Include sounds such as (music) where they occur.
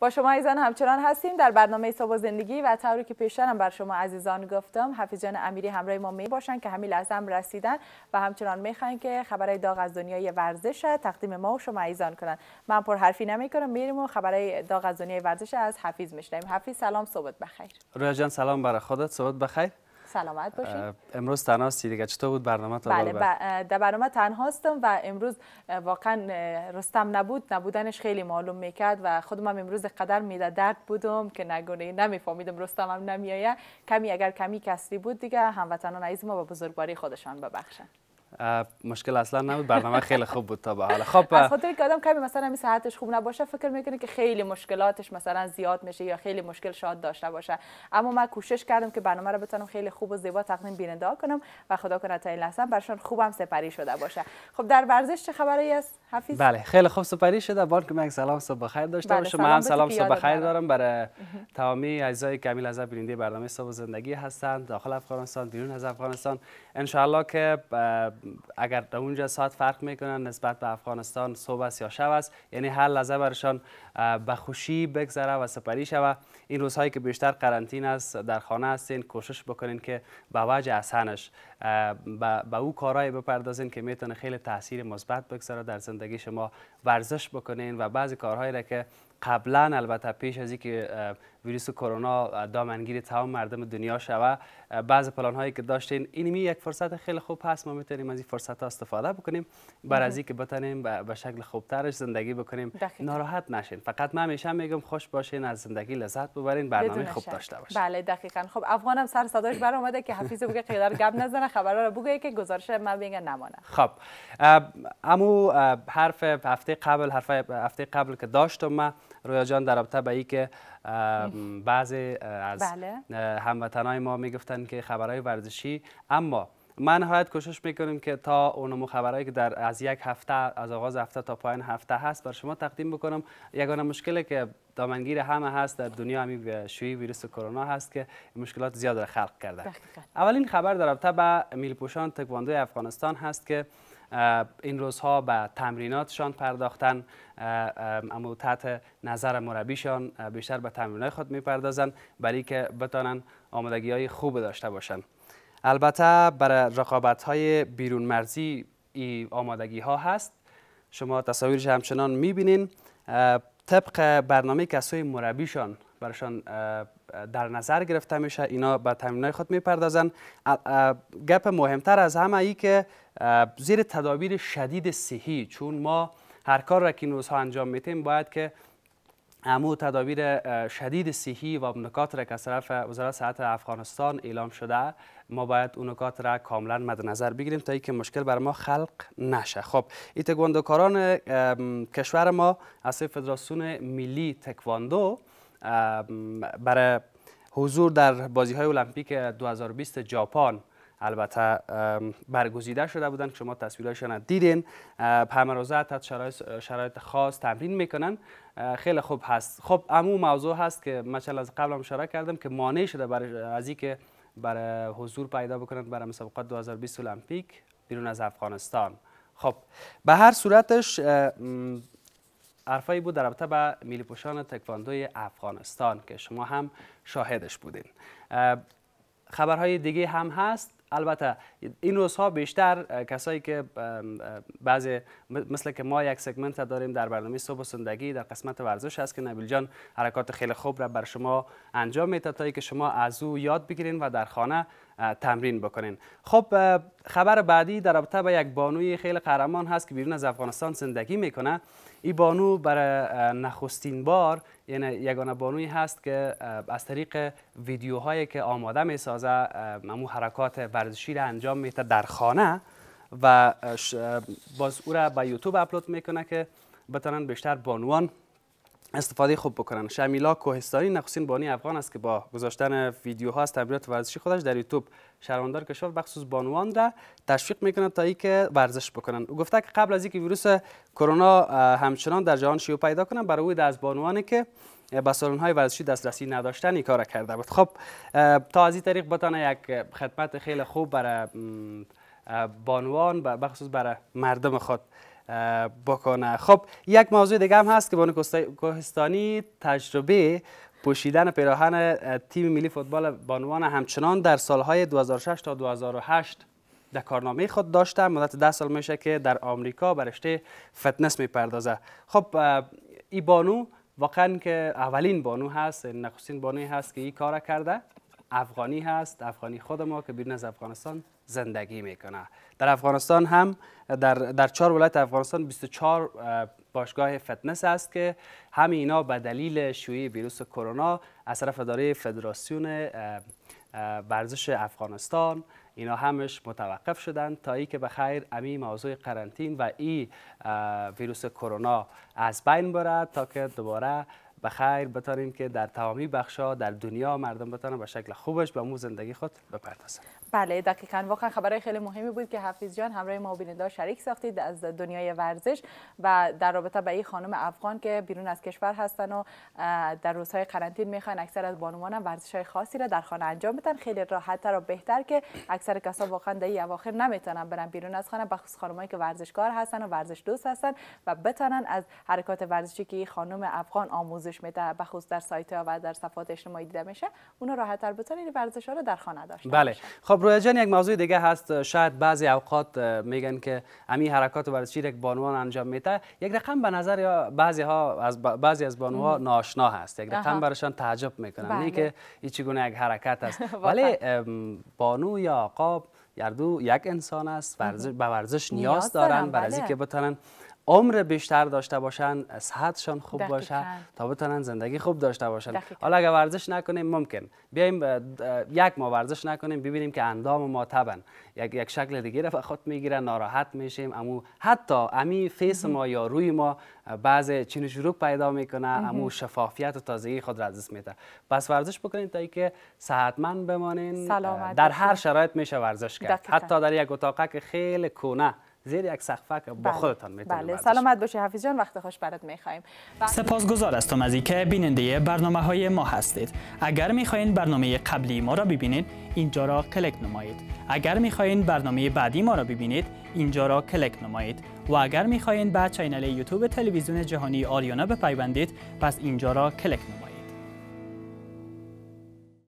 با شما ایزان همچنان هستیم در برنامه صبح زندگی و طوری که پیشترم بر شما عزیزان گفتم حفیظ جان امیری همراه ما می باشن که همین لحظه هم رسیدن و همچنان می خواهیم که خبرهای داغ از دنیای ورزش تقدیم ما و شما ایزان کنن من پر حرفی کنم میریم و خبرهای داغ از دنیای ورزش از حفیظ میشنیم حفیظ سلام صحبت بخیر رویا جان سلام برای خودت صحبت بخیر سلامت باشید امروز تنهاستی دیگه چطور بود برنامه تا بله در برنامه تنهاستم و امروز واقعا رستم نبود نبودنش خیلی معلوم میکرد و خودم هم امروز قدر میده درد بودم که نگونه نمیفهمیدم رستم هم نمیایه کمی اگر کمی کسری بود دیگه هموطنان عزیز ما با بزرگواری خودشان ببخشن مشکل اصلا نبود برنامه خیلی خوب بود تا به حال خب از خاطر که آدم کمی مثلا صحتش خوب نباشه فکر میکنه که خیلی مشکلاتش مثلا زیاد میشه یا خیلی مشکل شاد داشته باشه اما من کوشش کردم که برنامه رو بتونم خیلی خوب و زیبا تقدیم بیننده ها کنم و خدا کنه تا این لحظه برشون خوبم سپری شده باشه خب در ورزش چه خبری است حفیظ بله خیلی خوب سپری شده بار که من سلام صبح بخیر داشته بله باشم هم سلام صبح بخیر دارم برای تمامی اعضای کمیل از بیننده برنامه صبح زندگی هستند داخل افغانستان بیرون از افغانستان ان که اگر در اونجا ساعت فرق میکنن نسبت به افغانستان صبح است یا شب است یعنی هر لحظه برشان به خوشی بگذره و سپری شوه این روزهایی که بیشتر قرنطینه است در خانه هستین کوشش بکنین که به وجه اسنش به او کارهای بپردازین که میتونه خیلی تاثیر مثبت بگذاره در زندگی شما ورزش بکنین و بعضی کارهایی را که قبلا البته پیش از اینکه ویروس کرونا دامنگیر تمام مردم دنیا شوه بعض پلان هایی که داشتین این می یک فرصت خیلی خوب هست ما میتونیم از این فرصت ها استفاده بکنیم بر از که بتونیم به شکل خوبترش زندگی بکنیم ناراحت نشین فقط من همیشه میگم خوش باشین از زندگی لذت ببرین برنامه خوب داشته باشین بله دقیقاً خب افغانم سر صداش اومده که حفیظ بگه قیدر گپ نزنه خبرها رو که گزارش من بگه نمانه خب امو حرف هفته قبل حرف هفته قبل که داشتم من رویا جان در رابطه به که بعضی از بله. هموطنای ما میگفتن که خبرهای ورزشی اما من نهایت کوشش میکنیم که تا اونو خبرهایی که در از یک هفته از آغاز هفته تا پایان هفته هست بر شما تقدیم بکنم یگانه مشکلی که دامنگیر همه هست در دنیا همین شوی ویروس کرونا هست که مشکلات زیاد را خلق کرده اولین خبر در رابطه به میلپوشان تکواندوی افغانستان هست که این روزها به تمریناتشان پرداختن اما تحت نظر مربیشان بیشتر به تمرینات خود میپردازن برای که بتانن آمادگی های خوب داشته باشند البته برای رقابت های بیرون مرزی آمادگی ها هست شما تصاویرش همچنان میبینین طبق برنامه که سوی مربیشان برشان در نظر گرفته میشه اینا به های خود میپردازن گپ مهمتر از همه ای که زیر تدابیر شدید صحی چون ما هر کار را که این روزها انجام میتیم باید که امو تدابیر شدید صحی و نکات را که از طرف وزارت صحت افغانستان اعلام شده ما باید اون نکات را کاملا مد نظر بگیریم تا اینکه مشکل بر ما خلق نشه خب کاران کشور ما از فدراسیون ملی تکواندو برای حضور در بازی های المپیک 2020 ژاپن البته برگزیده شده بودن که شما تصویرهایشان دیدین همه روزه شرایط خاص تمرین میکنن خیلی خوب هست خب امو موضوع هست که مثلا از قبل هم اشاره کردم که مانع شده برای از که برای حضور پیدا بکنند برای مسابقات 2020 المپیک بیرون از افغانستان خب به هر صورتش حرفایی بود در رابطه به میلی پوشان تکواندوی افغانستان که شما هم شاهدش بودین خبرهای دیگه هم هست البته این روزها بیشتر کسایی که بعضی مثل که ما یک سگمنت داریم در برنامه صبح سندگی در قسمت ورزش هست که نبیل جان حرکات خیلی خوب را بر شما انجام میده تا که شما از او یاد بگیرین و در خانه تمرین بکنین خب خبر بعدی در رابطه به یک بانوی خیلی قهرمان هست که بیرون از افغانستان زندگی میکنه این بانو برای نخستین بار یعنی یگانه بانوی هست که از طریق ویدیوهایی که آماده میسازه امو حرکات ورزشی را انجام میده در خانه و باز او را به یوتیوب اپلود میکنه که بتانن بیشتر بانوان استفاده خوب بکنن شمیلا کوهستانی نخستین بانی افغان است که با گذاشتن ویدیوها از تمرینات ورزشی خودش در یوتیوب شهروندار کشور بخصوص بانوان را تشویق میکنه تا اینکه ورزش بکنن او گفته که قبل از اینکه ویروس کرونا همچنان در جهان شیوع پیدا کنه برای او از بانوانی که به سالن های ورزشی دسترسی نداشتن این کار کرده بود خب تا از این طریق بتانه یک خدمت خیلی خوب برای بانوان بخصوص برای مردم خود بکنه خب یک موضوع دیگه هم هست که بانو کوهستانی تجربه پوشیدن پیراهن تیم ملی فوتبال بانوان همچنان در سالهای 2006 تا 2008 در کارنامه خود داشته مدت ده سال میشه که در آمریکا برشته فتنس میپردازه خب ای بانو واقعا که اولین بانو هست نخستین بانوی هست که این کار کرده افغانی هست افغانی خود ما که بیرون از افغانستان زندگی میکنه در افغانستان هم در, در چهار ولایت افغانستان 24 باشگاه فتنس است که همه اینا به دلیل شوی ویروس کرونا از طرف اداره فدراسیون ورزش افغانستان اینا همش متوقف شدن تا ای که به خیر امی موضوع قرنطین و ای ویروس کرونا از بین برد تا که دوباره به خیر بتانیم که در تمامی بخشا در دنیا مردم بتانن به شکل خوبش به مو زندگی خود بپردازن بله دقیقا واقعا خبرای خیلی مهمی بود که حفیظ جان همراه ما بیننده شریک ساختید از دنیای ورزش و در رابطه به این خانم افغان که بیرون از کشور هستن و در روزهای قرنطینه میخوان اکثر از بانوان هم ورزش های خاصی را در خانه انجام بدن خیلی راحت تر و بهتر که اکثر کسا واقعا در این اواخر نمیتونن برن بیرون از خانه بخصوص خانمایی که ورزشکار هستن و ورزش دوست هستن و بتانن از حرکات ورزشی که خانم افغان آموزش آموزش میده بخصوص در سایت ها و در صفحات اجتماعی دیده میشه اونا راحت تر بتونید ورزش ها رو در خانه داشته بله خب رویا جان یک موضوع دیگه هست شاید بعضی اوقات میگن که امی حرکات ورزشی یک بانوان انجام میده یک رقم به نظر بعضی ها از بعضی از بانوها ناشنا هست یک رقم برشان تعجب میکنن بله. که این چگونه یک حرکت است (laughs) ولی بانو یا آقا یردو یک انسان است ورزش به ورزش نیاز, دارن برای که بله. بتونن عمر بیشتر داشته باشن صحتشان خوب دقیقا. باشه تا بتونن زندگی خوب داشته باشن دقیقا. حالا اگر ورزش نکنیم ممکن بیایم یک ما ورزش نکنیم ببینیم که اندام ما تبن یک, یک شکل دیگه را خود میگیره ناراحت میشیم امو حتی امی فیس ما یا روی ما بعض چین شروع پیدا میکنه امو شفافیت و تازگی خود را از دست میده پس ورزش بکنید تا اینکه صحتمند بمانین در هر شرایط میشه ورزش کرد حتی در یک اتاق که خیلی کونه زیر یک با بله، خودتان میتونید بله سلامت باشی حفیظ جان وقت خوش برات میخوایم سپاسگزار هستم از اینکه بیننده برنامه های ما هستید اگر میخواین برنامه قبلی ما را ببینید اینجا را کلیک نمایید اگر میخواین برنامه بعدی ما را ببینید اینجا را کلیک نمایید و اگر میخواین به چینل یوتیوب تلویزیون جهانی آریانا بپیوندید پس اینجا را کلیک نمایید